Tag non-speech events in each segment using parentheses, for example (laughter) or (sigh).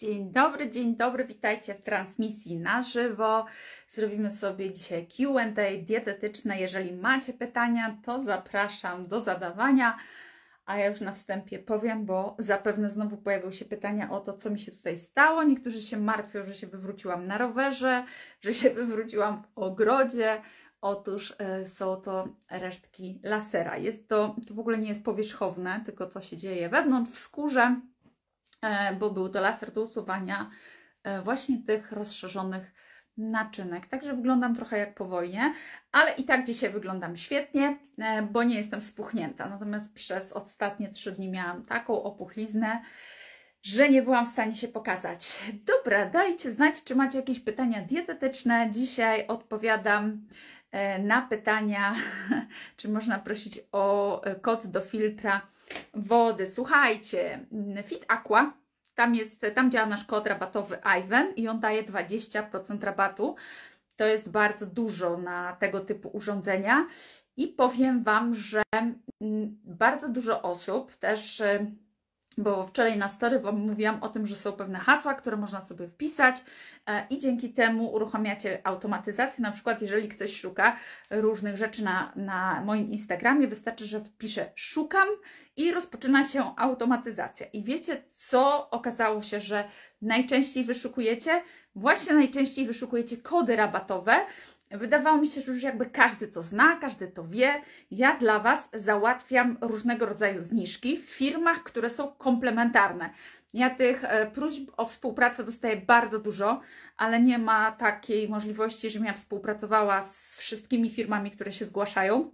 Dzień dobry, dzień dobry, witajcie w transmisji na żywo. Zrobimy sobie dzisiaj QA dietetyczne. Jeżeli macie pytania, to zapraszam do zadawania. A ja już na wstępie powiem, bo zapewne znowu pojawią się pytania o to, co mi się tutaj stało. Niektórzy się martwią, że się wywróciłam na rowerze, że się wywróciłam w ogrodzie. Otóż e, są to resztki lasera. Jest to, to w ogóle nie jest powierzchowne, tylko to się dzieje wewnątrz w skórze E, bo był to laser do usuwania e, właśnie tych rozszerzonych naczynek. Także wyglądam trochę jak po wojnie, ale i tak dzisiaj wyglądam świetnie, e, bo nie jestem spuchnięta. Natomiast przez ostatnie trzy dni miałam taką opuchliznę, że nie byłam w stanie się pokazać. Dobra, dajcie znać, czy macie jakieś pytania dietetyczne. Dzisiaj odpowiadam na pytania, (laughs) czy można prosić o kod do filtra wody. Słuchajcie, mm, Fit Aqua, tam, jest, tam działa nasz kod rabatowy Ivan i on daje 20% rabatu. To jest bardzo dużo na tego typu urządzenia. I powiem Wam, że mm, bardzo dużo osób też y, bo wczoraj na story Wam mówiłam o tym, że są pewne hasła, które można sobie wpisać e, i dzięki temu uruchamiacie automatyzację. Na przykład, jeżeli ktoś szuka różnych rzeczy na, na moim Instagramie, wystarczy, że wpiszę szukam i rozpoczyna się automatyzacja. I wiecie, co okazało się, że najczęściej wyszukujecie? Właśnie najczęściej wyszukujecie kody rabatowe, Wydawało mi się, że już jakby każdy to zna, każdy to wie. Ja dla Was załatwiam różnego rodzaju zniżki w firmach, które są komplementarne. Ja tych e, próśb o współpracę dostaję bardzo dużo, ale nie ma takiej możliwości, żebym ja współpracowała z wszystkimi firmami, które się zgłaszają,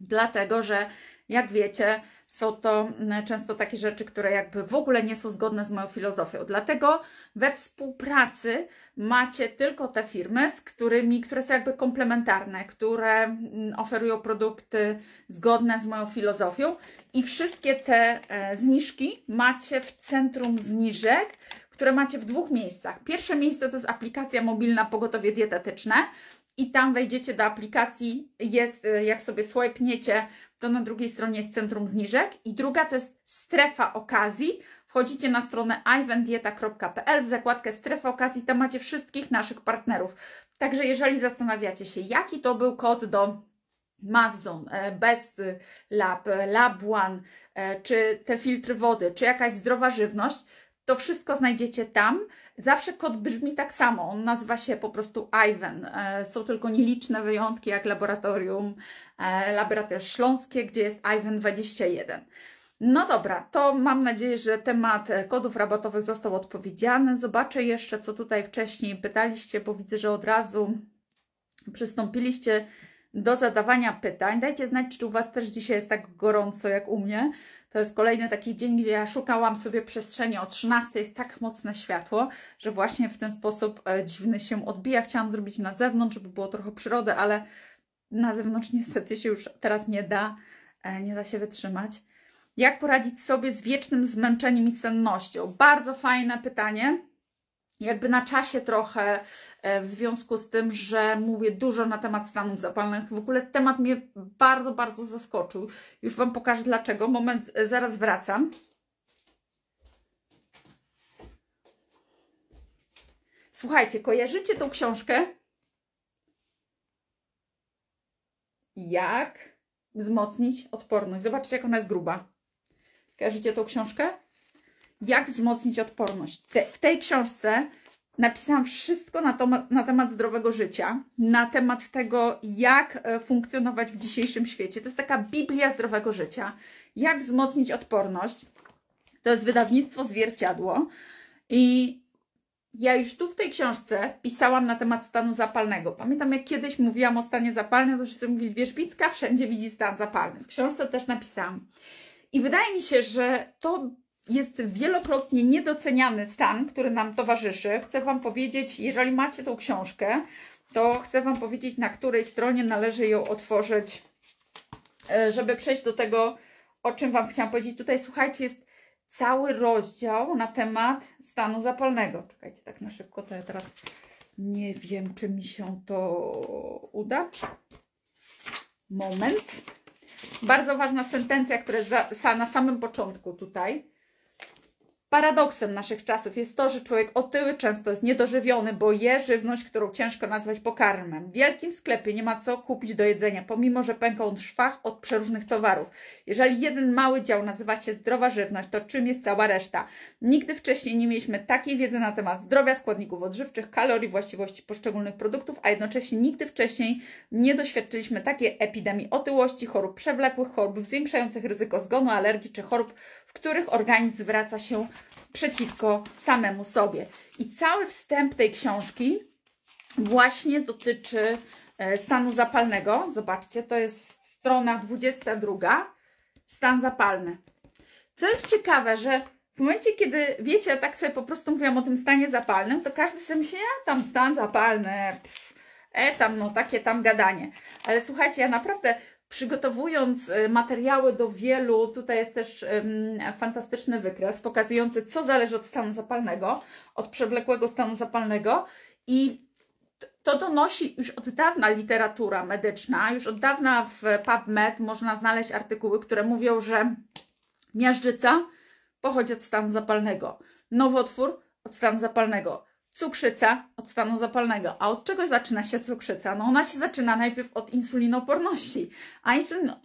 dlatego że jak wiecie, są to mm, często takie rzeczy, które jakby w ogóle nie są zgodne z moją filozofią. Dlatego we współpracy macie tylko te firmy, z którymi, które są jakby komplementarne, które mm, oferują produkty zgodne z moją filozofią i wszystkie te e, zniżki macie w centrum zniżek, które macie w dwóch miejscach. Pierwsze miejsce to jest aplikacja mobilna Pogotowie Dietetyczne i tam wejdziecie do aplikacji, jest, e, jak sobie swipe'niecie to na drugiej stronie jest centrum zniżek i druga to jest strefa okazji. Wchodzicie na stronę iwendieta.pl w zakładkę strefa okazji, tam macie wszystkich naszych partnerów. Także jeżeli zastanawiacie się, jaki to był kod do Amazon, e, Best Lab, e, Lab One, e, czy te filtry wody, czy jakaś zdrowa żywność, to wszystko znajdziecie tam. Zawsze kod brzmi tak samo, on nazywa się po prostu Ivan. E, są tylko nieliczne wyjątki, jak laboratorium, e, laboratorium śląskie, gdzie jest Ivan 21. No dobra, to mam nadzieję, że temat e, kodów rabatowych został odpowiedziany. Zobaczę jeszcze, co tutaj wcześniej pytaliście, bo widzę, że od razu przystąpiliście do zadawania pytań. Dajcie znać, czy u Was też dzisiaj jest tak gorąco jak u mnie, to jest kolejny taki dzień, gdzie ja szukałam sobie przestrzeni. O 13 jest tak mocne światło, że właśnie w ten sposób e, dziwny się odbija. Chciałam zrobić na zewnątrz, żeby było trochę przyrody, ale na zewnątrz niestety się już teraz nie da, e, nie da się wytrzymać. Jak poradzić sobie z wiecznym zmęczeniem i sennością? Bardzo fajne pytanie jakby na czasie trochę e, w związku z tym, że mówię dużo na temat stanów zapalnych. W ogóle temat mnie bardzo, bardzo zaskoczył. Już Wam pokażę dlaczego. Moment, e, zaraz wracam. Słuchajcie, kojarzycie tą książkę? Jak wzmocnić odporność? Zobaczcie, jak ona jest gruba. Kojarzycie tą książkę? jak wzmocnić odporność. Te, w tej książce napisałam wszystko na, to, na temat zdrowego życia, na temat tego, jak e, funkcjonować w dzisiejszym świecie. To jest taka Biblia zdrowego życia. Jak wzmocnić odporność. To jest wydawnictwo Zwierciadło. I ja już tu w tej książce pisałam na temat stanu zapalnego. Pamiętam, jak kiedyś mówiłam o stanie zapalnym, to wszyscy mówili, Wierzbicka wszędzie widzi stan zapalny. W książce też napisałam. I wydaje mi się, że to jest wielokrotnie niedoceniany stan, który nam towarzyszy. Chcę Wam powiedzieć, jeżeli macie tą książkę, to chcę Wam powiedzieć, na której stronie należy ją otworzyć, e, żeby przejść do tego, o czym Wam chciałam powiedzieć. Tutaj, słuchajcie, jest cały rozdział na temat stanu zapalnego. Czekajcie, tak na szybko, to ja teraz nie wiem, czy mi się to uda. Moment. Bardzo ważna sentencja, która jest za, na samym początku tutaj. Paradoksem naszych czasów jest to, że człowiek otyły często jest niedożywiony, bo je żywność, którą ciężko nazwać pokarmem. W wielkim sklepie nie ma co kupić do jedzenia, pomimo że pęka on szwach od przeróżnych towarów. Jeżeli jeden mały dział nazywa się zdrowa żywność, to czym jest cała reszta? Nigdy wcześniej nie mieliśmy takiej wiedzy na temat zdrowia, składników odżywczych, kalorii, właściwości poszczególnych produktów, a jednocześnie nigdy wcześniej nie doświadczyliśmy takiej epidemii otyłości, chorób przewlekłych, chorób zwiększających ryzyko zgonu, alergii czy chorób których organizm zwraca się przeciwko samemu sobie. I cały wstęp tej książki właśnie dotyczy e, stanu zapalnego. Zobaczcie, to jest strona 22, stan zapalny. Co jest ciekawe, że w momencie, kiedy wiecie, ja tak sobie po prostu mówiłam o tym stanie zapalnym, to każdy sobie myśli, ja tam stan zapalny, e tam, no takie tam gadanie. Ale słuchajcie, ja naprawdę przygotowując y, materiały do wielu, tutaj jest też fantastyczny wykres pokazujący, co zależy od stanu zapalnego, od przewlekłego stanu zapalnego i to donosi już od dawna literatura medyczna, już od dawna w PubMed można znaleźć artykuły, które mówią, że miażdżyca pochodzi od stanu zapalnego, nowotwór od stanu zapalnego, cukrzyca od stanu zapalnego. A od czego zaczyna się cukrzyca? No ona się zaczyna najpierw od insulinoporności, a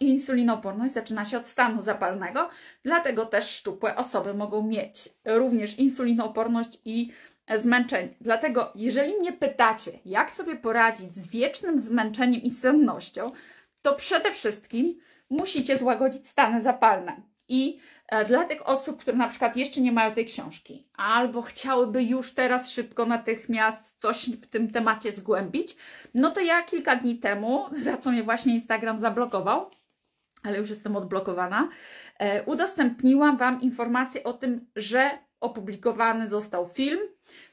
insulinoporność zaczyna się od stanu zapalnego, dlatego też szczupłe osoby mogą mieć również insulinoporność i zmęczenie. Dlatego jeżeli mnie pytacie, jak sobie poradzić z wiecznym zmęczeniem i sennością, to przede wszystkim musicie złagodzić stany zapalne. I E, dla tych osób, które na przykład jeszcze nie mają tej książki, albo chciałyby już teraz szybko, natychmiast coś w tym temacie zgłębić, no to ja kilka dni temu, (laughs) za co mnie właśnie Instagram zablokował, ale już jestem odblokowana, e, udostępniłam Wam informację o tym, że opublikowany został film,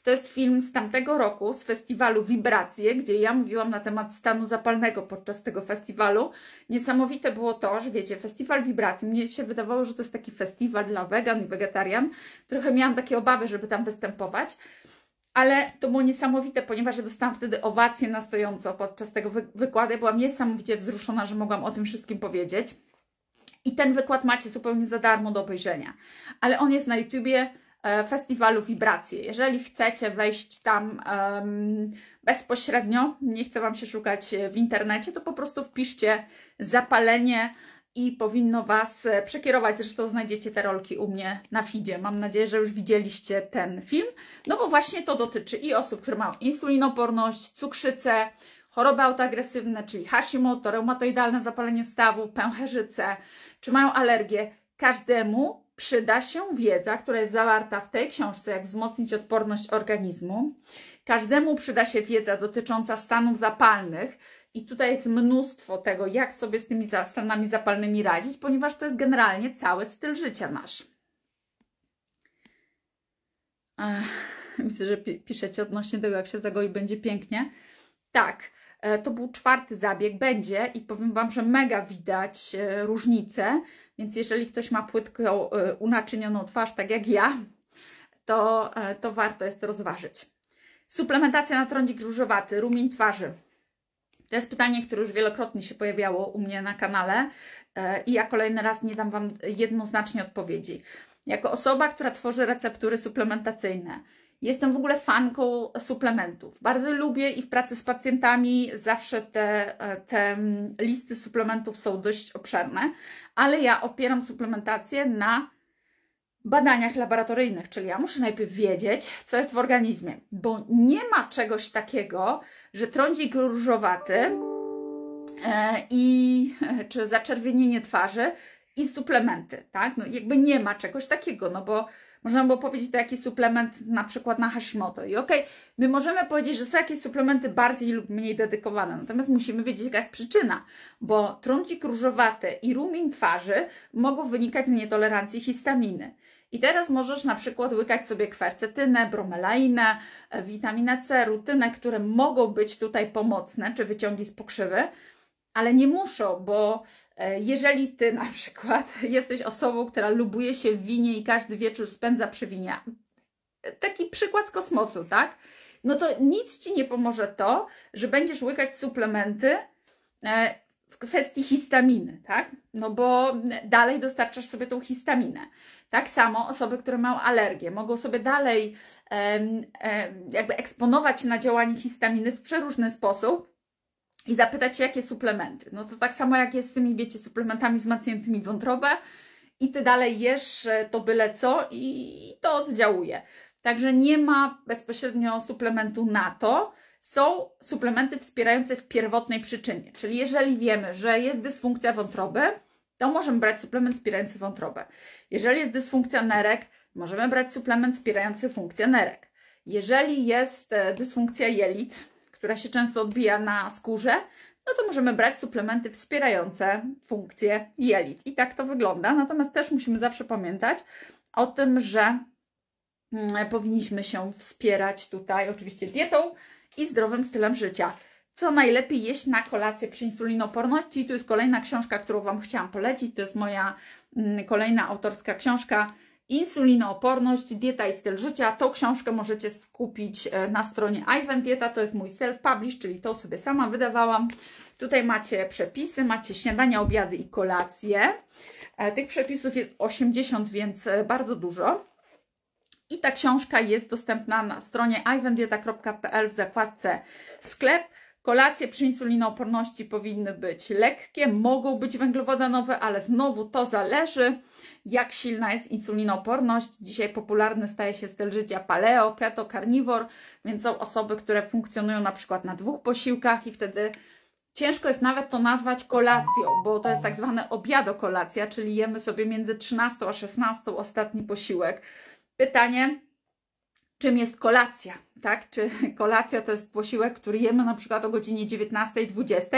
to jest film z tamtego roku, z festiwalu Wibracje, gdzie ja mówiłam na temat stanu zapalnego podczas tego festiwalu. Niesamowite było to, że wiecie, festiwal Wibracji, mnie się wydawało, że to jest taki festiwal dla wegan i wegetarian. Trochę miałam takie obawy, żeby tam występować. Ale to było niesamowite, ponieważ ja dostałam wtedy owację na stojąco podczas tego wy wykładu. Ja byłam niesamowicie wzruszona, że mogłam o tym wszystkim powiedzieć. I ten wykład macie zupełnie za darmo do obejrzenia. Ale on jest na YouTubie, E, festiwalu Wibracje. Jeżeli chcecie wejść tam bezpośrednio, nie chcę Wam się szukać e, w internecie, to po prostu wpiszcie zapalenie i powinno Was e, przekierować. Zresztą znajdziecie te rolki u mnie na feedzie. Mam nadzieję, że już widzieliście ten film, no bo właśnie to dotyczy i osób, które mają insulinoporność, cukrzycę, choroby autoagresywne, czyli Hashimoto, reumatoidalne zapalenie stawu, pęcherzyce, czy mają alergię. Każdemu przyda się wiedza, która jest zawarta w tej książce, jak wzmocnić odporność organizmu. Każdemu przyda się wiedza dotycząca stanów zapalnych, i tutaj jest mnóstwo tego, jak sobie z tymi stanami zapalnymi radzić, ponieważ to jest generalnie cały styl życia nasz. myślę, że piszecie odnośnie tego, jak się zagoi, będzie pięknie. Tak, e, to był czwarty zabieg, będzie i powiem Wam, że mega widać e, różnicę. Więc jeżeli ktoś ma płytką, e, unaczynioną twarz, tak jak ja, to, e, to warto jest rozważyć. Suplementacja na trądzik różowaty, rumień twarzy. To jest pytanie, które już wielokrotnie się pojawiało u mnie na kanale e, i ja kolejny raz nie dam Wam jednoznacznie odpowiedzi. Jako osoba, która tworzy receptury suplementacyjne, Jestem w ogóle fanką suplementów. Bardzo lubię i w pracy z pacjentami zawsze te, e, te mm, listy suplementów są dość obszerne, ale ja opieram suplementację na badaniach laboratoryjnych, czyli ja muszę najpierw wiedzieć, co jest w organizmie, bo nie ma czegoś takiego, że trądzik różowaty e, i (laughs) czy zaczerwienienie twarzy i suplementy, tak? No jakby nie ma czegoś takiego, no bo można było powiedzieć, to jakiś suplement na przykład na Hashimoto. I okej, okay, my możemy powiedzieć, że są jakieś suplementy bardziej lub mniej dedykowane, natomiast musimy wiedzieć, jaka jest przyczyna, bo trądzik różowaty i rumin twarzy mogą wynikać z nietolerancji histaminy. I teraz możesz na przykład łykać sobie kwercetynę, bromelainę, e, witaminę C, rutynę, które mogą być tutaj pomocne, czy wyciągi z pokrzywy, ale nie muszą, bo E, jeżeli ty na przykład (laughs) jesteś osobą, która lubuje się w winie i każdy wieczór spędza przy winie, taki przykład z kosmosu, tak? No to nic ci nie pomoże to, że będziesz łykać suplementy e, w kwestii histaminy, tak? No bo dalej dostarczasz sobie tą histaminę. Tak samo osoby, które mają alergię, mogą sobie dalej jakby eksponować na działanie histaminy w przeróżny sposób, i zapytać się, jakie suplementy. No to tak samo jak jest z tymi, wiecie, suplementami wzmacniającymi wątrobę i ty dalej jesz e, to byle co i to oddziałuje. Także nie ma bezpośrednio suplementu na to. Są suplementy wspierające w pierwotnej przyczynie. Czyli jeżeli wiemy, że jest dysfunkcja wątroby, to możemy brać suplement wspierający wątrobę. Jeżeli jest dysfunkcja nerek, możemy brać suplement wspierający funkcję nerek. Jeżeli jest e, dysfunkcja jelit, która się często odbija na skórze, no to możemy brać suplementy wspierające funkcję jelit. I tak to wygląda. Natomiast też musimy zawsze pamiętać o tym, że mm, powinniśmy się wspierać tutaj oczywiście dietą i zdrowym stylem życia. Co najlepiej jeść na kolację przy insulinoporności. I tu jest kolejna książka, którą Wam chciałam polecić. To jest moja mm, kolejna autorska książka Insulinooporność, dieta i styl życia. Tą książkę możecie skupić e, na stronie Ivan Dieta, to jest mój self-publish, czyli to sobie sama wydawałam. Tutaj macie przepisy, macie śniadania, obiady i kolacje. E, tych przepisów jest 80, więc e, bardzo dużo. I ta książka jest dostępna na stronie iwendieta.pl w zakładce sklep. Kolacje przy insulinooporności powinny być lekkie, mogą być węglowodanowe, ale znowu to zależy, jak silna jest insulinooporność. Dzisiaj popularny staje się styl życia paleo, keto, carnivore, więc są osoby, które funkcjonują na przykład na dwóch posiłkach i wtedy ciężko jest nawet to nazwać kolacją, bo to jest tak zwane obiadokolacja, czyli jemy sobie między 13 a 16 ostatni posiłek. Pytanie, czym jest kolacja, tak? Czy (laughs) kolacja to jest posiłek, który jemy na przykład o godzinie 19, 20.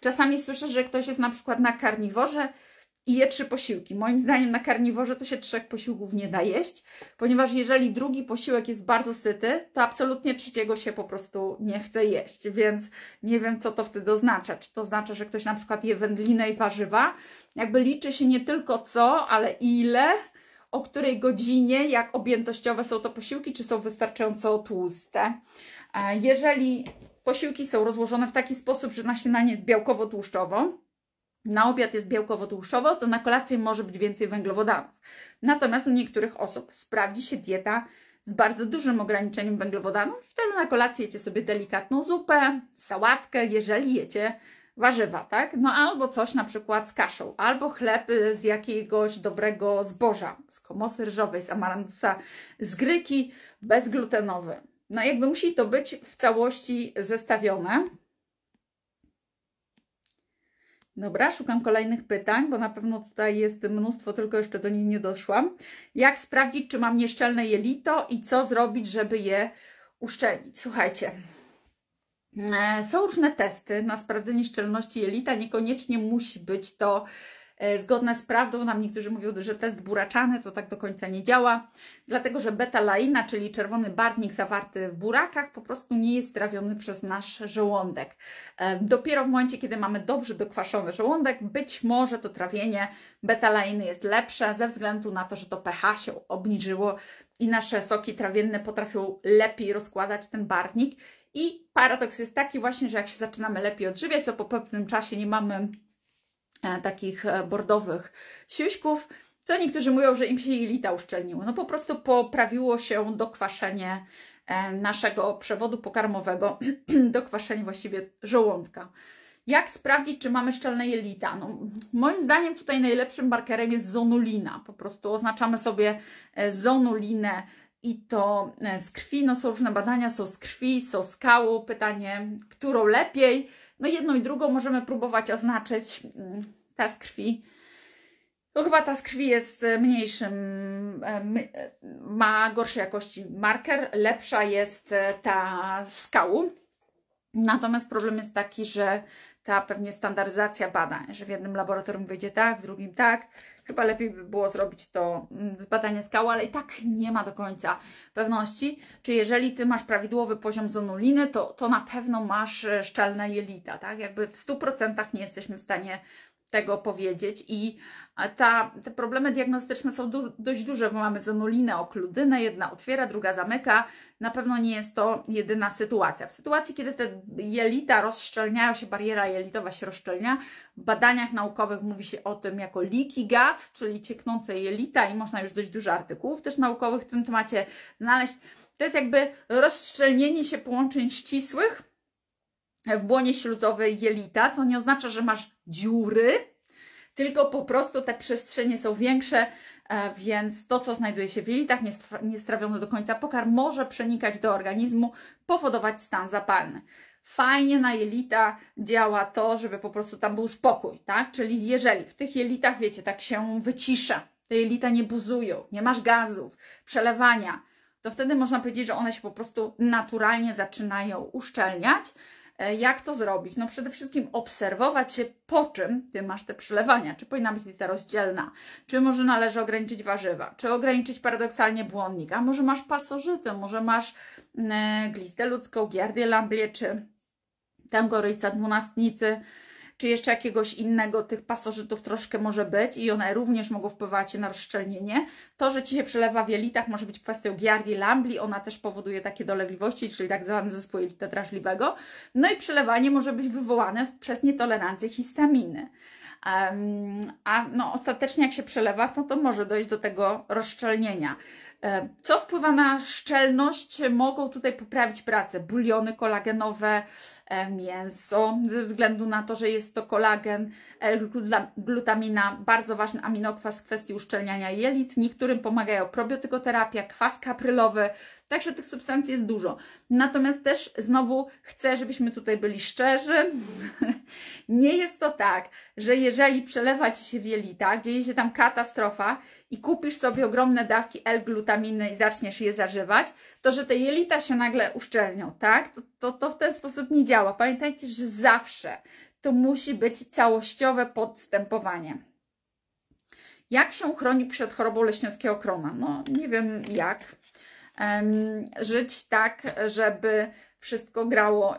Czasami słyszę, że ktoś jest na przykład na karniworze i je trzy posiłki. Moim zdaniem na karniworze to się trzech posiłków nie da jeść, ponieważ jeżeli drugi posiłek jest bardzo syty, to absolutnie trzeciego się po prostu nie chce jeść, więc nie wiem, co to wtedy oznacza. Czy to oznacza, że ktoś na przykład je wędlinę i warzywa? Jakby liczy się nie tylko co, ale ile, o której godzinie, jak objętościowe są to posiłki, czy są wystarczająco tłuste. E, jeżeli posiłki są rozłożone w taki sposób, że na śniadanie jest białkowo-tłuszczowo, na obiad jest białkowo-tłuszczowo, to na kolację może być więcej węglowodanów. Natomiast u niektórych osób sprawdzi się dieta z bardzo dużym ograniczeniem węglowodanów. Wtedy na kolację jecie sobie delikatną zupę, sałatkę, jeżeli jecie warzywa, tak? No albo coś na przykład z kaszą, albo chleb y, z jakiegoś dobrego zboża, z komosy ryżowej, z amarantusa, z gryki, bezglutenowy. No jakby musi to być w całości zestawione. Dobra, szukam kolejnych pytań, bo na pewno tutaj jest mnóstwo, tylko jeszcze do nich nie doszłam. Jak sprawdzić, czy mam nieszczelne jelito i co zrobić, żeby je uszczelnić? Słuchajcie, E, są różne testy na sprawdzenie szczelności jelita, niekoniecznie musi być to e, zgodne z prawdą. Nam niektórzy mówią, że test buraczany to tak do końca nie działa, dlatego że beta-laina, czyli czerwony barwnik zawarty w burakach, po prostu nie jest trawiony przez nasz żołądek. E, dopiero w momencie, kiedy mamy dobrze dokwaszony żołądek, być może to trawienie beta-lainy jest lepsze ze względu na to, że to pH się obniżyło i nasze soki trawienne potrafią lepiej rozkładać ten barwnik i paradoks jest taki właśnie, że jak się zaczynamy lepiej odżywiać, to po pewnym czasie nie mamy e, takich e, bordowych siuśków, co niektórzy mówią, że im się jelita uszczelniło. No po prostu poprawiło się dokwaszenie e, naszego przewodu pokarmowego, (clears throat) dokwaszenie właściwie żołądka. Jak sprawdzić, czy mamy szczelne jelita? No, moim zdaniem tutaj najlepszym markerem jest zonulina. Po prostu oznaczamy sobie zonulinę i to e, z krwi, no są różne badania, są z krwi, są z kału, pytanie, którą lepiej. No jedną i drugą możemy próbować oznaczyć, mm, ta z krwi. No chyba ta z krwi jest e, mniejszym, e, ma gorszej jakości marker, lepsza jest ta z kału. Natomiast problem jest taki, że ta pewnie standaryzacja badań, że w jednym laboratorium wyjdzie tak, w drugim tak, Chyba lepiej by było zrobić to mm, z badania skały, ale i tak nie ma do końca pewności, czy jeżeli Ty masz prawidłowy poziom zonuliny, to, to na pewno masz e, szczelne jelita, tak? Jakby w 100% nie jesteśmy w stanie tego powiedzieć i ta, te problemy diagnostyczne są du dość duże, bo mamy zanulinę, okludynę, jedna otwiera, druga zamyka. Na pewno nie jest to jedyna sytuacja. W sytuacji, kiedy te jelita rozszczelniają się, bariera jelitowa się rozszczelnia, w badaniach naukowych mówi się o tym jako leaky gut, czyli cieknące jelita i można już dość dużo artykułów też naukowych w tym temacie znaleźć. To jest jakby rozszczelnienie się połączeń ścisłych w błonie śluzowej jelita, co nie oznacza, że masz dziury, tylko po prostu te przestrzenie są większe, e, więc to, co znajduje się w jelitach niestrawione do końca pokarm, może przenikać do organizmu, powodować stan zapalny. Fajnie na jelita działa to, żeby po prostu tam był spokój, tak? Czyli jeżeli w tych jelitach, wiecie, tak się wycisza, te jelita nie buzują, nie masz gazów, przelewania, to wtedy można powiedzieć, że one się po prostu naturalnie zaczynają uszczelniać, E, jak to zrobić? No przede wszystkim obserwować się, po czym ty masz te przylewania. Czy powinna być dieta rozdzielna? Czy może należy ograniczyć warzywa? Czy ograniczyć paradoksalnie błonnik? A może masz pasożytę? Może masz mm, e, glistę ludzką, giardię lamblie, czy tam goryjca dwunastnicy? czy jeszcze jakiegoś innego tych pasożytów troszkę może być i one również mogą wpływać na rozszczelnienie. To, że Ci się przelewa w jelitach może być kwestią giardii lambli, ona też powoduje takie dolegliwości, czyli tak zwany zespół jelita drażliwego. No i przelewanie może być wywołane przez nietolerancję histaminy. A no, ostatecznie jak się przelewa, to, to może dojść do tego rozszczelnienia. E, co wpływa na szczelność? Mogą tutaj poprawić pracę buliony kolagenowe, e, mięso, ze względu na to, że jest to kolagen, e, glutamina, bardzo ważny aminokwas w kwestii uszczelniania jelit. Niektórym pomagają probiotykoterapia, kwas kaprylowy, także tych substancji jest dużo. Natomiast też znowu chcę, żebyśmy tutaj byli szczerzy. (laughs) Nie jest to tak, że jeżeli przelewa Ci się w jelitach, dzieje się tam katastrofa, i kupisz sobie ogromne dawki L-glutaminy i zaczniesz je zażywać, to że te jelita się nagle uszczelnią, tak? To, to, to w ten sposób nie działa. Pamiętajcie, że zawsze to musi być całościowe podstępowanie. Jak się uchroni przed chorobą leśniowskiego krona? No, nie wiem jak. Um, żyć tak, żeby wszystko grało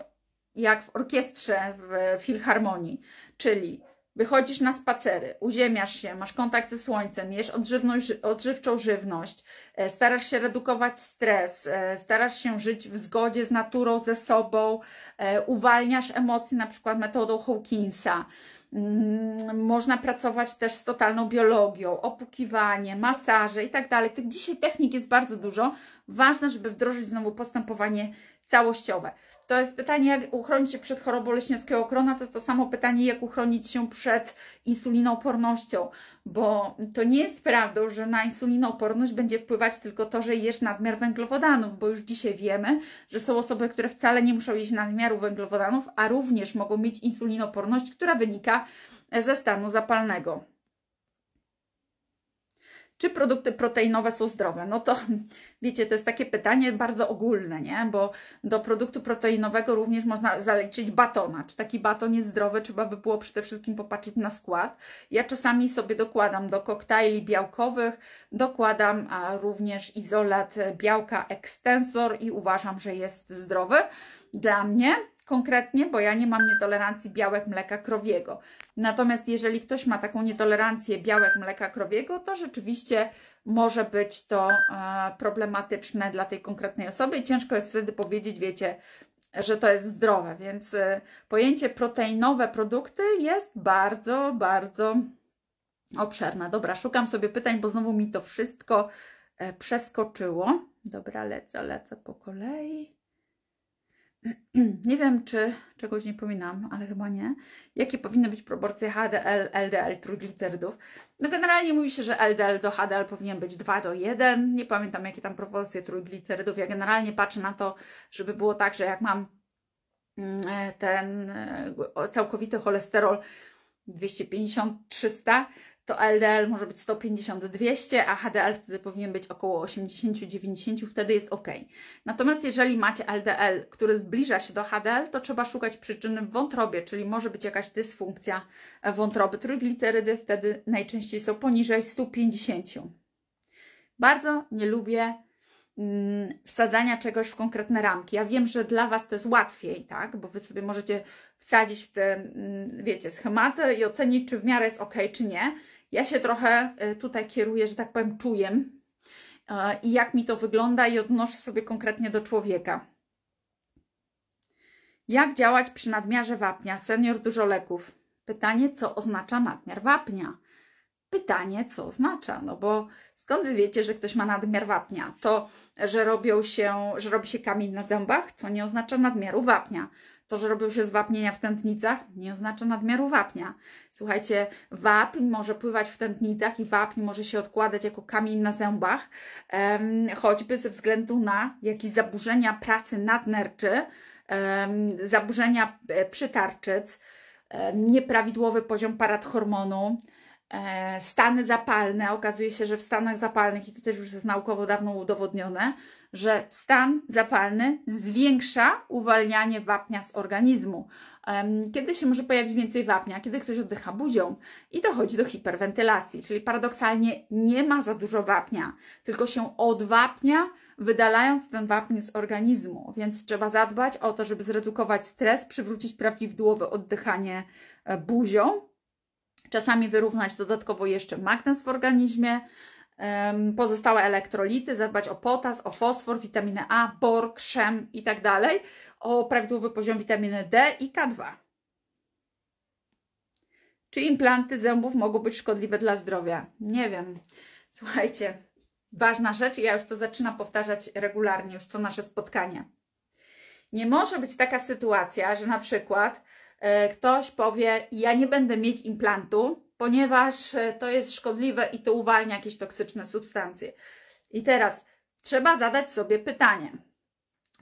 jak w orkiestrze w filharmonii, czyli Wychodzisz na spacery, uziemiasz się, masz kontakt ze słońcem, jesz odżywność, odżywczą żywność, e, starasz się redukować stres, e, starasz się żyć w zgodzie z naturą, ze sobą, e, uwalniasz emocje na przykład metodą Hawkinsa. Mm, można pracować też z totalną biologią, opukiwanie, masaże i tak dalej. Tych dzisiaj technik jest bardzo dużo. Ważne, żeby wdrożyć znowu postępowanie całościowe. To jest pytanie, jak uchronić się przed chorobą leśniowskiego krona. To jest to samo pytanie, jak uchronić się przed insulinoopornością, bo to nie jest prawdą, że na insulinooporność będzie wpływać tylko to, że jesz nadmiar węglowodanów, bo już dzisiaj wiemy, że są osoby, które wcale nie muszą jeść nadmiaru węglowodanów, a również mogą mieć insulinoporność, która wynika ze stanu zapalnego czy produkty proteinowe są zdrowe? No to wiecie, to jest takie pytanie bardzo ogólne, nie? Bo do produktu proteinowego również można zaliczyć batona. Czy taki baton jest zdrowy? Trzeba by było przede wszystkim popatrzeć na skład. Ja czasami sobie dokładam do koktajli białkowych, dokładam również izolat e, białka ekstensor i uważam, że jest zdrowy. Dla mnie konkretnie, bo ja nie mam nietolerancji białek mleka krowiego. Natomiast jeżeli ktoś ma taką nietolerancję białek mleka krowiego, to rzeczywiście może być to e, problematyczne dla tej konkretnej osoby i ciężko jest wtedy powiedzieć, wiecie, że to jest zdrowe, więc e, pojęcie proteinowe produkty jest bardzo, bardzo obszerne. Dobra, szukam sobie pytań, bo znowu mi to wszystko e, przeskoczyło. Dobra, lecę, lecę po kolei. (clears throat) nie wiem, czy czegoś nie pominam, ale chyba nie. Jakie powinny być proporcje HDL, LDL, trójglicerydów? No generalnie mówi się, że LDL do HDL powinien być 2 do 1. Nie pamiętam, jakie tam proporcje trójglicerydów. Ja generalnie patrzę na to, żeby było tak, że jak mam mm, e, ten e, całkowity cholesterol 250-300, to LDL może być 150-200, a HDL wtedy powinien być około 80-90, wtedy jest ok. Natomiast jeżeli macie LDL, który zbliża się do HDL, to trzeba szukać przyczyny w wątrobie, czyli może być jakaś dysfunkcja e, wątroby. Trójglicerydy wtedy najczęściej są poniżej 150. Bardzo nie lubię mm, wsadzania czegoś w konkretne ramki. Ja wiem, że dla Was to jest łatwiej, tak? Bo Wy sobie możecie wsadzić w te, mm, wiecie, schematy i ocenić, czy w miarę jest ok, czy nie. Ja się trochę e, tutaj kieruję, że tak powiem, czujem e, i jak mi to wygląda i odnoszę sobie konkretnie do człowieka. Jak działać przy nadmiarze wapnia? Senior dużo leków. Pytanie, co oznacza nadmiar wapnia? Pytanie, co oznacza? No bo skąd wy wiecie, że ktoś ma nadmiar wapnia? To, że, robią się, że robi się kamień na zębach, to nie oznacza nadmiaru wapnia. To, że robią się zwapnienia w tętnicach, nie oznacza nadmiaru wapnia. Słuchajcie, wapń może pływać w tętnicach i wapń może się odkładać jako kamień na zębach, choćby ze względu na jakieś zaburzenia pracy nadnerczy, zaburzenia e, przytarczyc, nieprawidłowy poziom hormonu, e, stany zapalne. Okazuje się, że w stanach zapalnych, i to też już jest naukowo dawno udowodnione, że stan zapalny zwiększa uwalnianie wapnia z organizmu. Kiedy się może pojawić więcej wapnia? Kiedy ktoś oddycha buzią i dochodzi do hiperwentylacji, czyli paradoksalnie nie ma za dużo wapnia, tylko się odwapnia, wydalając ten wapń z organizmu, więc trzeba zadbać o to, żeby zredukować stres, przywrócić prawidłowe oddychanie e, buzią, czasami wyrównać dodatkowo jeszcze magnes w organizmie, pozostałe elektrolity, zadbać o potas, o fosfor, witaminę A, bor, krzem i tak dalej, o prawidłowy poziom witaminy D i K2. Czy implanty zębów mogą być szkodliwe dla zdrowia? Nie wiem. Słuchajcie, ważna rzecz i ja już to zaczynam powtarzać regularnie, już co nasze spotkanie. Nie może być taka sytuacja, że na przykład e, ktoś powie: Ja nie będę mieć implantu, ponieważ e, to jest szkodliwe i to uwalnia jakieś toksyczne substancje. I teraz trzeba zadać sobie pytanie.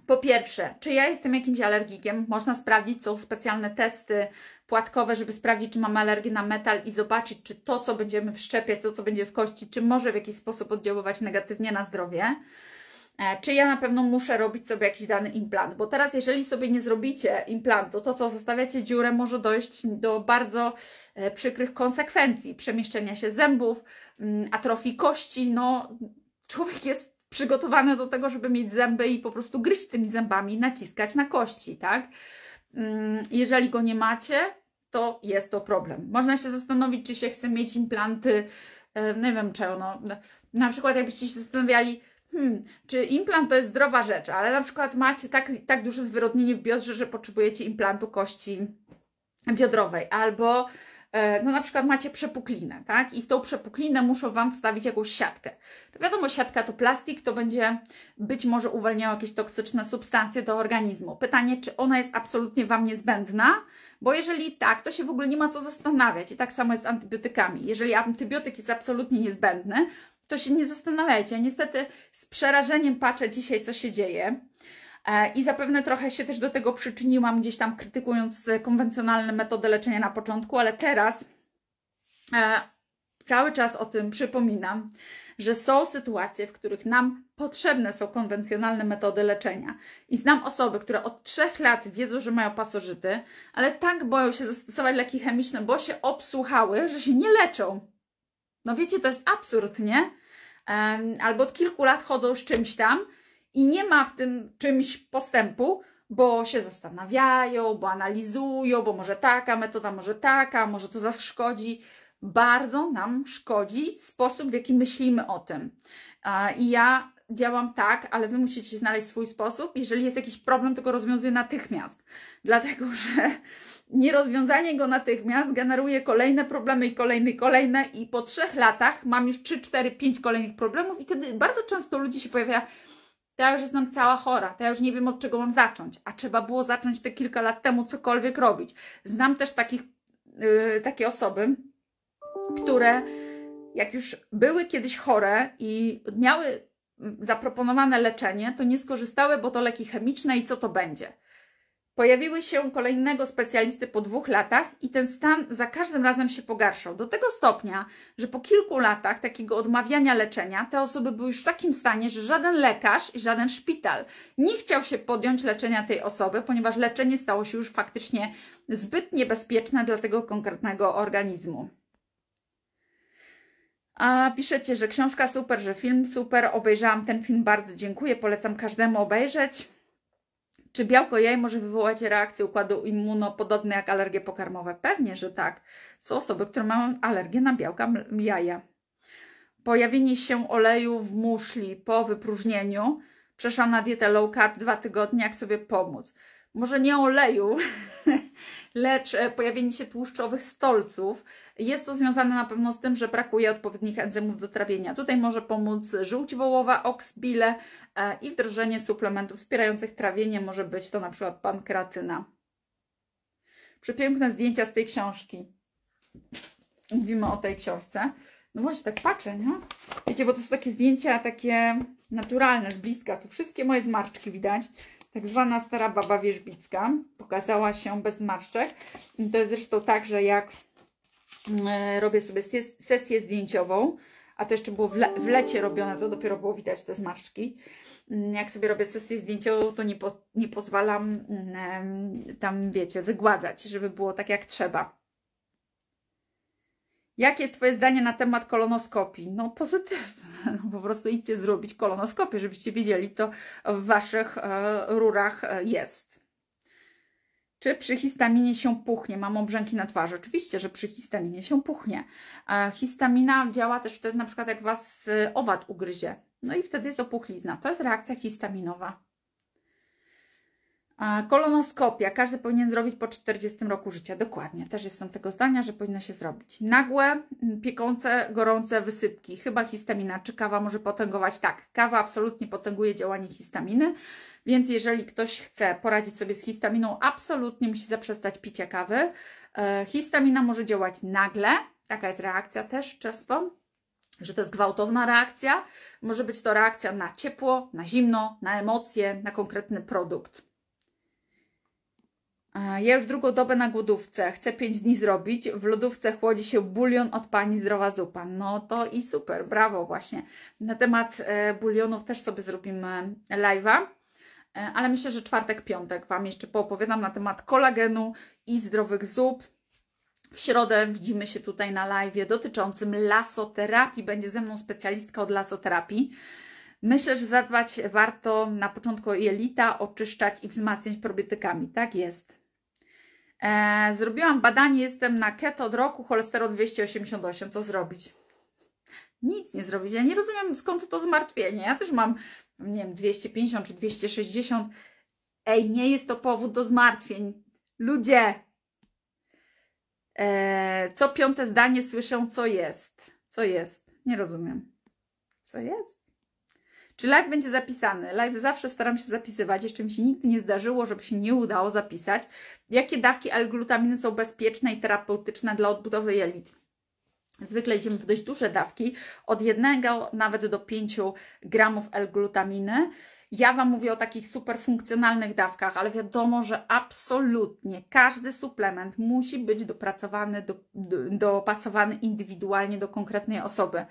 Po pierwsze, czy ja jestem jakimś alergikiem? Można sprawdzić, są specjalne testy płatkowe, żeby sprawdzić, czy mam alergię na metal i zobaczyć, czy to, co będziemy w szczepie, to, co będzie w kości, czy może w jakiś sposób oddziaływać negatywnie na zdrowie. E, czy ja na pewno muszę robić sobie jakiś dany implant, bo teraz jeżeli sobie nie zrobicie implantu, to co, zostawiacie dziurę, może dojść do bardzo e, przykrych konsekwencji, przemieszczenia się zębów, mm, atrofii kości, no człowiek jest przygotowany do tego, żeby mieć zęby i po prostu gryźć tymi zębami, naciskać na kości, tak? Mm, jeżeli go nie macie, to jest to problem. Można się zastanowić, czy się chce mieć implanty, e, nie wiem czego, no, no, na przykład jakbyście się zastanawiali, Hmm, czy implant to jest zdrowa rzecz, ale na przykład macie tak, tak duże zwyrodnienie w biodrze, że potrzebujecie implantu kości biodrowej, albo e, no na przykład macie przepuklinę, tak? I w tą przepuklinę muszą Wam wstawić jakąś siatkę. Wiadomo, siatka to plastik, to będzie być może uwalniało jakieś toksyczne substancje do organizmu. Pytanie, czy ona jest absolutnie Wam niezbędna? Bo jeżeli tak, to się w ogóle nie ma co zastanawiać. I tak samo jest z antybiotykami. Jeżeli antybiotyk jest absolutnie niezbędny, to się nie zastanawiajcie. Ja niestety z przerażeniem patrzę dzisiaj, co się dzieje. E, I zapewne trochę się też do tego przyczyniłam, gdzieś tam krytykując e, konwencjonalne metody leczenia na początku, ale teraz e, cały czas o tym przypominam, że są sytuacje, w których nam potrzebne są konwencjonalne metody leczenia. I znam osoby, które od trzech lat wiedzą, że mają pasożyty, ale tak boją się zastosować leki chemiczne, bo się obsłuchały, że się nie leczą. No wiecie, to jest absurd, nie? albo od kilku lat chodzą z czymś tam i nie ma w tym czymś postępu, bo się zastanawiają, bo analizują, bo może taka metoda, może taka, może to zaszkodzi. Bardzo nam szkodzi sposób, w jaki myślimy o tym. I ja działam tak, ale wy musicie znaleźć swój sposób. Jeżeli jest jakiś problem, to go rozwiązuję natychmiast. Dlatego, że nierozwiązanie go natychmiast generuje kolejne problemy i kolejne, kolejne i po trzech latach mam już 3, 4, 5 kolejnych problemów i wtedy bardzo często ludzi się pojawia to ja już jestem cała chora, to ja już nie wiem od czego mam zacząć, a trzeba było zacząć te kilka lat temu cokolwiek robić. Znam też takich, yy, takie osoby, które jak już były kiedyś chore i miały zaproponowane leczenie, to nie skorzystały, bo to leki chemiczne i co to będzie. Pojawiły się kolejnego specjalisty po dwóch latach i ten stan za każdym razem się pogarszał. Do tego stopnia, że po kilku latach takiego odmawiania leczenia te osoby były już w takim stanie, że żaden lekarz i żaden szpital nie chciał się podjąć leczenia tej osoby, ponieważ leczenie stało się już faktycznie zbyt niebezpieczne dla tego konkretnego organizmu. A piszecie, że książka super, że film super. Obejrzałam ten film, bardzo dziękuję. Polecam każdemu obejrzeć. Czy białko jaj może wywołać reakcję układu immunopodobne podobne jak alergie pokarmowe? Pewnie, że tak. Są osoby, które mają alergię na białka jaja. Pojawienie się oleju w muszli po wypróżnieniu. Przeszłam na dietę low carb dwa tygodnie, jak sobie pomóc. Może nie oleju, (laughs) lecz e, pojawienie się tłuszczowych stolców. Jest to związane na pewno z tym, że brakuje odpowiednich enzymów do trawienia. Tutaj może pomóc żółć wołowa, oksbile e, i wdrożenie suplementów wspierających trawienie. Może być to na przykład pankratyna. Przepiękne zdjęcia z tej książki. Mówimy o tej książce. No właśnie, tak patrzę, nie? Wiecie, bo to są takie zdjęcia takie naturalne, z bliska. Tu wszystkie moje zmarszczki widać tak zwana stara baba wierzbicka pokazała się bez marszczek. To jest zresztą tak, że jak mm, robię sobie sesję zdjęciową, a to jeszcze było w, le w, lecie robione, to dopiero było widać te zmarszczki. Mm, jak sobie robię sesję zdjęciową, to nie, po nie pozwalam mm, tam, wiecie, wygładzać, żeby było tak jak trzeba. Jakie jest Twoje zdanie na temat kolonoskopii? No pozytywne, (laughs) no, po prostu idźcie zrobić kolonoskopię, żebyście wiedzieli, co w Waszych e, rurach e, jest. Czy przy histaminie się puchnie? Mam obrzęki na twarzy. Oczywiście, że przy histaminie się puchnie. E, histamina działa też wtedy, na przykład jak Was owad ugryzie. No i wtedy jest opuchlizna. To jest reakcja histaminowa. Kolonoskopia. Każdy powinien zrobić po 40 roku życia. Dokładnie. Też jestem tego zdania, że powinno się zrobić. Nagłe, mm, piekące, gorące wysypki. Chyba histamina czy kawa może potęgować. Tak, kawa absolutnie potęguje działanie histaminy, więc jeżeli ktoś chce poradzić sobie z histaminą, absolutnie musi zaprzestać picia kawy. E, histamina może działać nagle. Taka jest reakcja też często że to jest gwałtowna reakcja. Może być to reakcja na ciepło, na zimno, na emocje, na konkretny produkt. Ja już drugą dobę na głodówce, chcę 5 dni zrobić. W lodówce chłodzi się bulion od pani Zdrowa Zupa. No to i super, brawo właśnie. Na temat e, bulionów też sobie zrobimy live'a, e, ale myślę, że czwartek, piątek Wam jeszcze poopowiadam na temat kolagenu i zdrowych zup. W środę widzimy się tutaj na live'ie dotyczącym lasoterapii. Będzie ze mną specjalistka od lasoterapii. Myślę, że zadbać warto na początku jelita, oczyszczać i wzmacniać probiotykami. Tak jest. E, zrobiłam badanie, jestem na keto od roku, cholesterol 288, co zrobić? Nic nie zrobić. Ja nie rozumiem skąd to zmartwienie. Ja też mam, nie wiem, 250 czy 260. Ej, nie jest to powód do zmartwień. Ludzie, e, co piąte zdanie słyszę, co jest. Co jest? Nie rozumiem. Co jest? Czy live będzie zapisany? Live zawsze staram się zapisywać, jeszcze mi się nigdy nie zdarzyło, żeby się nie udało zapisać. Jakie dawki L-glutaminy są bezpieczne i terapeutyczne dla odbudowy jelit? Zwykle idziemy w dość duże dawki, od 1 nawet do 5 gramów L-glutaminy. Ja Wam mówię o takich super funkcjonalnych dawkach, ale wiadomo, że absolutnie każdy suplement musi być dopracowany, do, do, dopasowany indywidualnie do konkretnej osoby.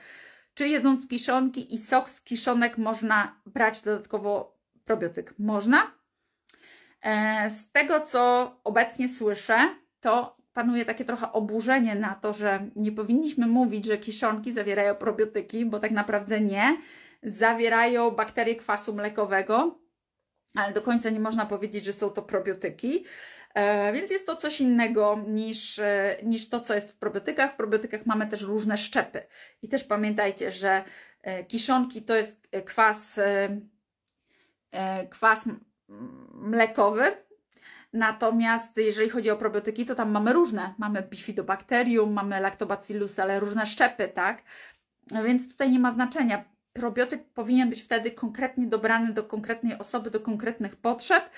Czy jedząc kiszonki i sok z kiszonek można brać dodatkowo probiotyk? Można. E, z tego, co obecnie słyszę, to panuje takie trochę oburzenie na to, że nie powinniśmy mówić, że kiszonki zawierają probiotyki, bo tak naprawdę nie. Zawierają bakterie kwasu mlekowego, ale do końca nie można powiedzieć, że są to probiotyki. E, więc jest to coś innego niż, e, niż to, co jest w probiotykach. W probiotykach mamy też różne szczepy. I też pamiętajcie, że e, kiszonki to jest kwas, kwas mlekowy, Natomiast jeżeli chodzi o probiotyki, to tam mamy różne. Mamy bifidobakterium, mamy lactobacillus, ale różne szczepy, tak? No więc tutaj nie ma znaczenia. Probiotyk powinien być wtedy konkretnie dobrany do konkretnej osoby, do konkretnych potrzeb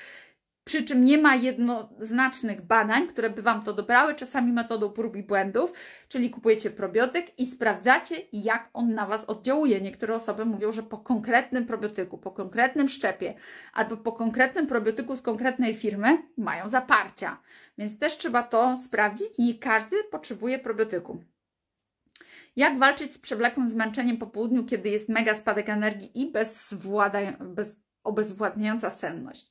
przy czym nie ma jednoznacznych badań, które by Wam to dobrały, czasami metodą prób i błędów, czyli kupujecie probiotyk i sprawdzacie, jak on na Was oddziałuje. Niektóre osoby mówią, że po konkretnym probiotyku, po konkretnym szczepie albo po konkretnym probiotyku z konkretnej firmy mają zaparcia, więc też trzeba to sprawdzić. Nie każdy potrzebuje probiotyku. Jak walczyć z przewlekłym zmęczeniem po południu, kiedy jest mega spadek energii i bez, włada, bez obezwładniająca senność.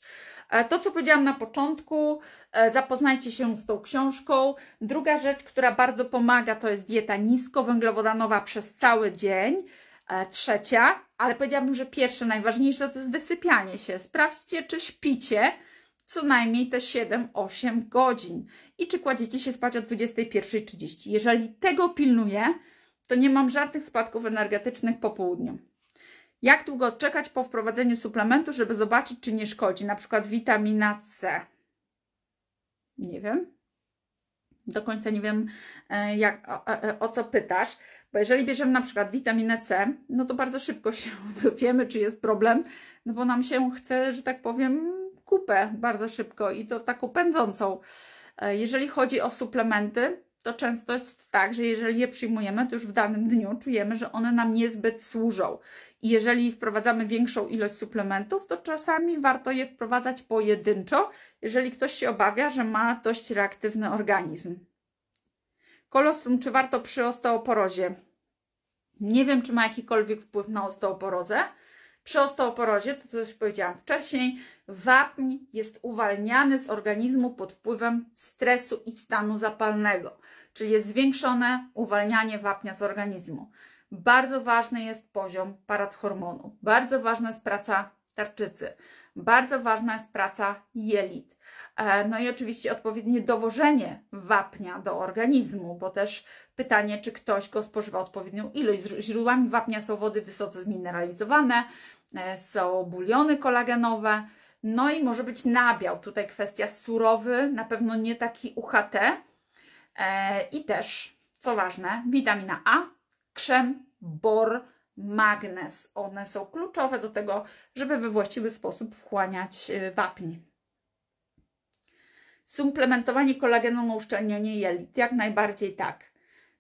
E, to, co powiedziałam na początku, e, zapoznajcie się z tą książką. Druga rzecz, która bardzo pomaga, to jest dieta niskowęglowodanowa przez cały dzień. E, trzecia, ale powiedziałabym, że pierwsze, najważniejsze to jest wysypianie się. Sprawdźcie, czy śpicie co najmniej te 7-8 godzin i czy kładziecie się spać o 21.30. Jeżeli tego pilnuję, to nie mam żadnych spadków energetycznych po południu. Jak długo czekać po wprowadzeniu suplementu, żeby zobaczyć, czy nie szkodzi? Na przykład witamina C. Nie wiem. Do końca nie wiem, e, jak, o, o, e, e, o co pytasz, bo jeżeli bierzemy na przykład witaminę C, no to bardzo szybko (laughs) się dowiemy, czy jest problem, no bo nam się chce, że tak powiem, kupę bardzo szybko i to taką pędzącą. Jeżeli chodzi o suplementy, to często jest tak, że jeżeli je przyjmujemy, to już w danym dniu czujemy, że one nam niezbyt służą jeżeli wprowadzamy większą ilość suplementów, to czasami warto je wprowadzać pojedynczo, jeżeli ktoś się obawia, że ma dość reaktywny organizm. Kolostrum, czy warto przy osteoporozie? Nie wiem, czy ma jakikolwiek wpływ na osteoporozę. Przy osteoporozie, to co już powiedziałam wcześniej, wapń jest uwalniany z organizmu pod wpływem stresu i stanu zapalnego, czyli jest zwiększone uwalnianie wapnia z organizmu. Bardzo ważny jest poziom parat hormonu. bardzo ważna jest praca tarczycy, bardzo ważna jest praca jelit. E, no i oczywiście odpowiednie dowożenie wapnia do organizmu, bo też pytanie, czy ktoś go spożywa odpowiednią ilość. Źródłami wapnia są wody wysoce zmineralizowane, e, są buliony kolagenowe, no i może być nabiał. Tutaj kwestia surowy, na pewno nie taki UHT. E, I też, co ważne, witamina A, krzem bor magnes. One są kluczowe do tego, żeby we właściwy sposób wchłaniać y, wapń. Suplementowanie kolagenu na uszczelnianie jelit. Jak najbardziej tak.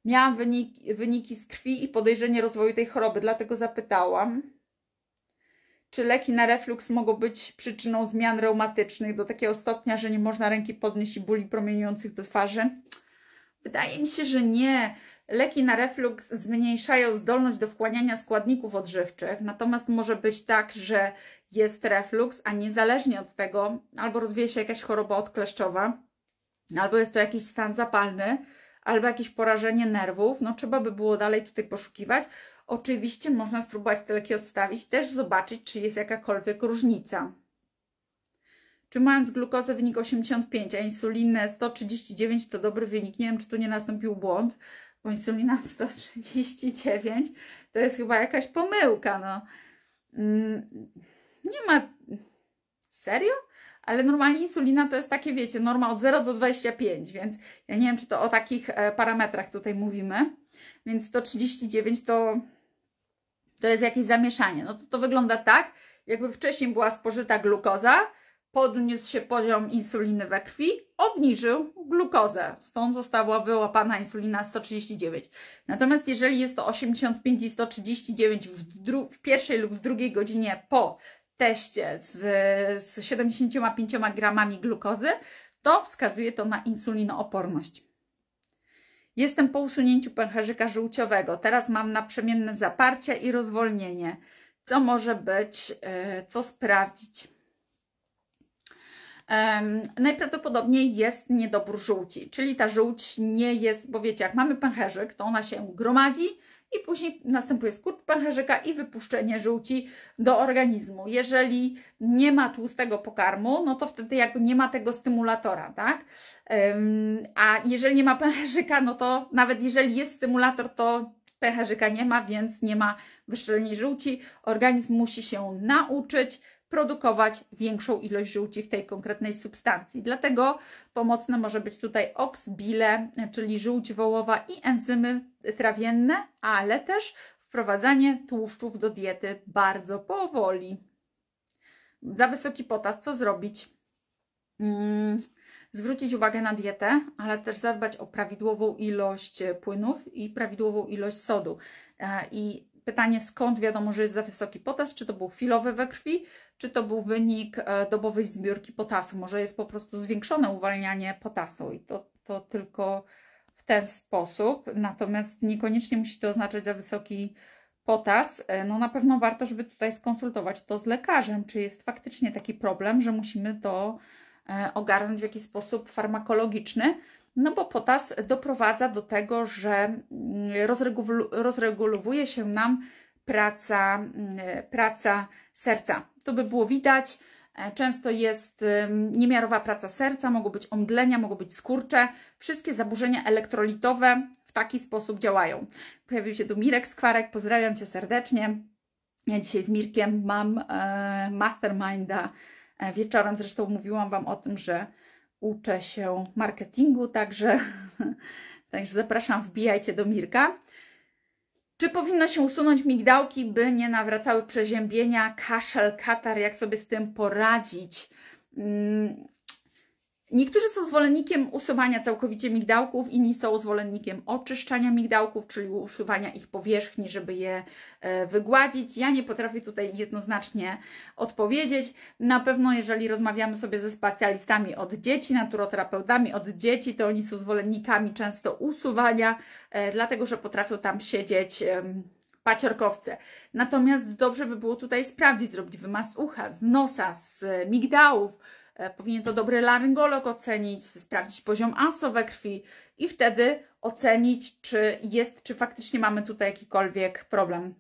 Miałam wyniki, wyniki z krwi i podejrzenie rozwoju tej choroby, dlatego zapytałam, czy leki na reflux mogą być przyczyną zmian reumatycznych do takiego stopnia, że nie można ręki podnieść i bóli promieniujących do twarzy. Wydaje mi się, że nie, Leki na reflux zmniejszają zdolność do wchłaniania składników odżywczych, natomiast może być tak, że jest reflux, a niezależnie od tego albo rozwija się jakaś choroba odkleszczowa, albo jest to jakiś stan zapalny, albo jakieś porażenie nerwów, no trzeba by było dalej tutaj poszukiwać. Oczywiście można spróbować te leki odstawić, też zobaczyć, czy jest jakakolwiek różnica. Czy mając glukozę wynik 85, a insulinę 139 to dobry wynik? Nie wiem, czy tu nie nastąpił błąd bo insulina 139 to jest chyba jakaś pomyłka, no. Mm, nie ma... Serio? ale normalnie insulina to jest takie, wiecie, norma od 0 do 25, więc ja nie wiem, czy to o takich e, parametrach tutaj mówimy, więc 139 to, to jest jakieś zamieszanie. No to, to wygląda tak, jakby wcześniej była spożyta glukoza podniósł się poziom insuliny we krwi, obniżył glukozę, stąd została wyłapana insulina 139. Natomiast jeżeli jest to 85 i 139 w, w pierwszej lub w drugiej godzinie po teście z, z 75 gramami glukozy, to wskazuje to na insulinooporność. Jestem po usunięciu pęcherzyka żółciowego. Teraz mam naprzemienne zaparcie i rozwolnienie. Co może być, y, co sprawdzić? najprawdopodobniej jest niedobór żółci, czyli ta żółć nie jest, bo wiecie, jak mamy pęcherzyk, to ona się gromadzi i później następuje skurcz pęcherzyka i wypuszczenie żółci do organizmu. Jeżeli nie ma tłustego pokarmu, no to wtedy jakby nie ma tego stymulatora, tak? A jeżeli nie ma pęcherzyka, no to nawet jeżeli jest stymulator, to pęcherzyka nie ma, więc nie ma wyszczelni żółci. Organizm musi się nauczyć produkować większą ilość żółci w tej konkretnej substancji. Dlatego pomocne może być tutaj oks, bile, czyli żółć wołowa i enzymy trawienne, ale też wprowadzanie tłuszczów do diety bardzo powoli. Za wysoki potas co zrobić? Mm, zwrócić uwagę na dietę, ale też zadbać o prawidłową ilość płynów i prawidłową ilość sodu. E, I pytanie, skąd wiadomo, że jest za wysoki potas, czy to był chwilowy we krwi, czy to był wynik e, dobowej zbiórki potasu. Może jest po prostu zwiększone uwalnianie potasu i to, to tylko w ten sposób. Natomiast niekoniecznie musi to oznaczać za wysoki potas. E, no na pewno warto, żeby tutaj skonsultować to z lekarzem, czy jest faktycznie taki problem, że musimy to e, ogarnąć w jakiś sposób farmakologiczny. No bo potas doprowadza do tego, że mm, rozregulowuje się nam praca, mm, praca serca to by było widać. E, często jest niemiarowa praca serca, mogą być omdlenia, mogą być skurcze. Wszystkie zaburzenia elektrolitowe w taki sposób działają. Pojawił się tu Mirek Skwarek, pozdrawiam Cię serdecznie. Ja dzisiaj z Mirkiem mam e, masterminda e, wieczorem, zresztą mówiłam Wam o tym, że uczę się marketingu, także, (laughs) także zapraszam, wbijajcie do Mirka. Czy powinno się usunąć migdałki, by nie nawracały przeziębienia, kaszel, katar? Jak sobie z tym poradzić? Mm, Niektórzy są zwolennikiem usuwania całkowicie migdałków, inni są zwolennikiem oczyszczania migdałków, czyli usuwania ich powierzchni, żeby je e, wygładzić. Ja nie potrafię tutaj jednoznacznie odpowiedzieć. Na pewno, jeżeli rozmawiamy sobie ze specjalistami od dzieci, naturoterapeutami od dzieci, to oni są zwolennikami często usuwania, e, dlatego że potrafią tam siedzieć paciorkowce. Natomiast dobrze by było tutaj sprawdzić, zrobić wymaz ucha, z nosa, z migdałów, E, powinien to dobry laryngolog ocenić, sprawdzić poziom ASO we krwi i wtedy ocenić, czy jest, czy faktycznie mamy tutaj jakikolwiek problem.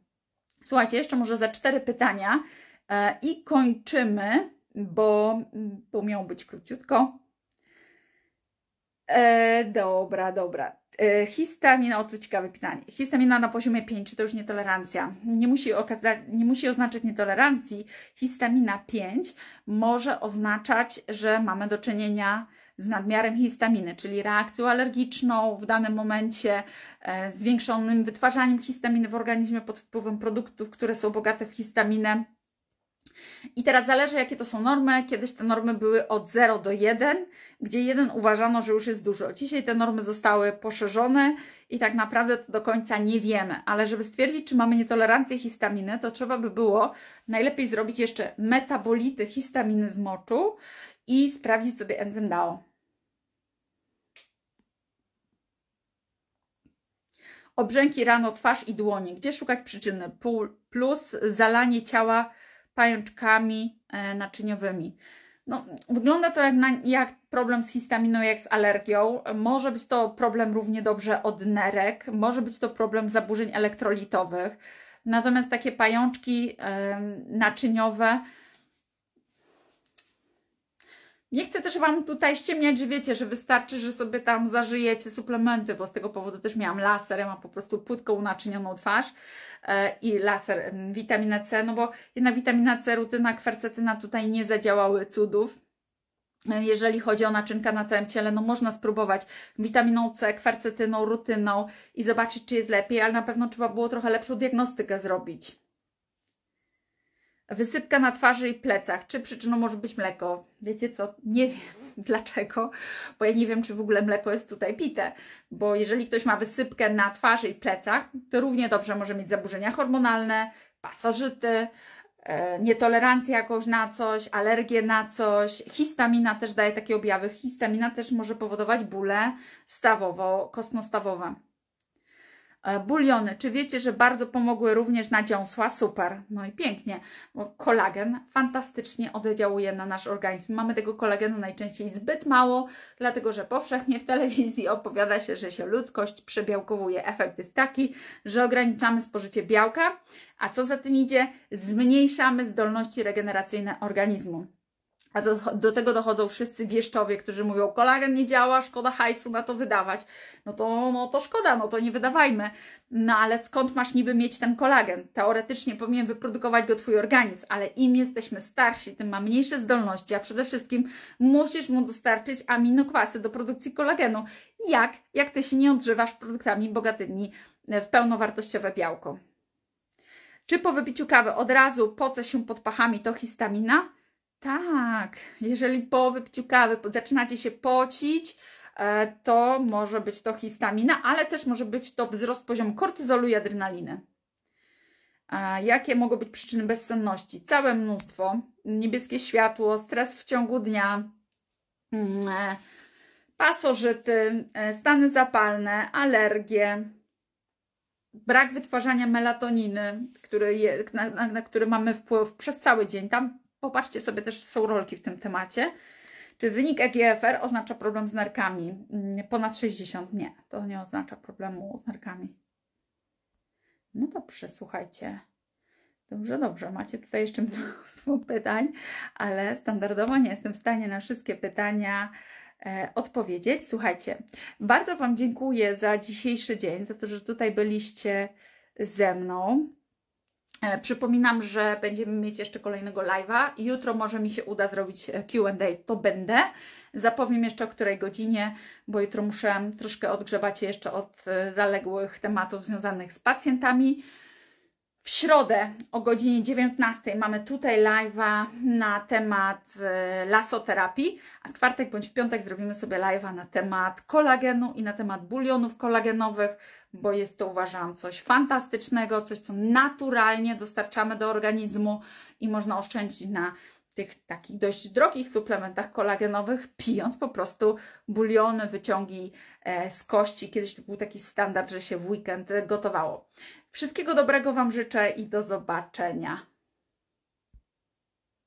Słuchajcie, jeszcze może za cztery pytania e, i kończymy, bo, bo miało być króciutko. E, dobra, dobra. E, histamina, o tu ciekawe pytanie. Histamina na poziomie 5 to już nietolerancja. Nie musi, okazać, nie musi oznaczać nietolerancji. Histamina 5 może oznaczać, że mamy do czynienia z nadmiarem histaminy, czyli reakcją alergiczną w danym momencie, e, zwiększonym wytwarzaniem histaminy w organizmie pod wpływem produktów, które są bogate w histaminę. I teraz zależy, jakie to są normy. Kiedyś te normy były od 0 do 1 gdzie jeden uważano, że już jest dużo. Dzisiaj te normy zostały poszerzone i tak naprawdę to do końca nie wiemy, ale żeby stwierdzić, czy mamy nietolerancję histaminy, to trzeba by było najlepiej zrobić jeszcze metabolity histaminy z moczu i sprawdzić sobie enzym DAO. Obrzęki rano, twarz i dłonie. Gdzie szukać przyczyny? Plus zalanie ciała pajączkami e, naczyniowymi. No, wygląda to jak, na, jak problem z histaminą, jak z alergią. Może być to problem równie dobrze od nerek, może być to problem zaburzeń elektrolitowych. Natomiast takie pajączki yy, naczyniowe nie chcę też Wam tutaj ściemniać, że wiecie, że wystarczy, że sobie tam zażyjecie suplementy, bo z tego powodu też miałam laser, ja mam po prostu płytką naczynioną twarz e, i laser, witamina C, no bo jednak witamina C, rutyna, kwercetyna tutaj nie zadziałały cudów. E, jeżeli chodzi o naczynka na całym ciele, no można spróbować witaminą C, kwercetyną, rutyną i zobaczyć, czy jest lepiej, ale na pewno trzeba było trochę lepszą diagnostykę zrobić. Wysypka na twarzy i plecach. Czy przyczyną może być mleko? Wiecie co? Nie wiem (laughs) dlaczego, bo ja nie wiem, czy w ogóle mleko jest tutaj pite, bo jeżeli ktoś ma wysypkę na twarzy i plecach, to równie dobrze może mieć zaburzenia hormonalne, pasożyty, e, nietolerancję jakąś na coś, alergię na coś. Histamina też daje takie objawy. Histamina też może powodować bóle stawowo stawowe E, buliony. Czy wiecie, że bardzo pomogły również na dziąsła? Super. No i pięknie. Kolagen fantastycznie oddziałuje na nasz organizm. Mamy tego kolagenu najczęściej zbyt mało, dlatego że powszechnie w telewizji (laughs) opowiada się, że się ludzkość przebiałkowuje. Efekt jest taki, że ograniczamy spożycie białka, a co za tym idzie, zmniejszamy zdolności regeneracyjne organizmu. A do, do, tego dochodzą wszyscy wieszczowie, którzy mówią, kolagen nie działa, szkoda hajsu na to wydawać. No to, no to szkoda, no to nie wydawajmy. No ale skąd masz niby mieć ten kolagen? Teoretycznie powinien wyprodukować go Twój organizm, ale im jesteśmy starsi, tym ma mniejsze zdolności, a przede wszystkim musisz mu dostarczyć aminokwasy do produkcji kolagenu. Jak? Jak Ty się nie odżywasz produktami bogatymi e, w pełnowartościowe białko. Czy po wypiciu kawy od razu poce się pod pachami to histamina? Tak, jeżeli po wypciu kawy zaczynacie się pocić, e, to może być to histamina, ale też może być to wzrost poziomu kortyzolu i adrenaliny. E, jakie mogą być przyczyny bezsenności? Całe mnóstwo. Niebieskie światło, stres w ciągu dnia, mm, e, pasożyty, stany zapalne, alergie, brak wytwarzania melatoniny, który je, na, na, na, który mamy wpływ przez cały dzień. Tam Popatrzcie sobie, też są rolki w tym temacie. Czy wynik EGFR oznacza problem z narkami? Mm, ponad 60? Nie, to nie oznacza problemu z narkami. No dobrze, słuchajcie. Dobrze, dobrze, macie tutaj jeszcze mnóstwo (laughs) pytań, ale standardowo nie jestem w stanie na wszystkie pytania e, odpowiedzieć. Słuchajcie, bardzo Wam dziękuję za dzisiejszy dzień, za to, że tutaj byliście ze mną. E, przypominam, że będziemy mieć jeszcze kolejnego live'a. Jutro może mi się uda zrobić e, QA, to będę. Zapowiem jeszcze o której godzinie, bo jutro muszę troszkę odgrzebać jeszcze od e, zaległych tematów związanych z pacjentami. W środę o godzinie 19 mamy tutaj live'a na temat lasoterapii, a w czwartek bądź w piątek zrobimy sobie live'a na temat kolagenu i na temat bulionów kolagenowych bo jest to uważam coś fantastycznego, coś co naturalnie dostarczamy do organizmu i można oszczędzić na tych takich dość drogich suplementach kolagenowych, pijąc po prostu buliony, wyciągi e, z kości. Kiedyś to był taki standard, że się w weekend gotowało. Wszystkiego dobrego Wam życzę i do zobaczenia.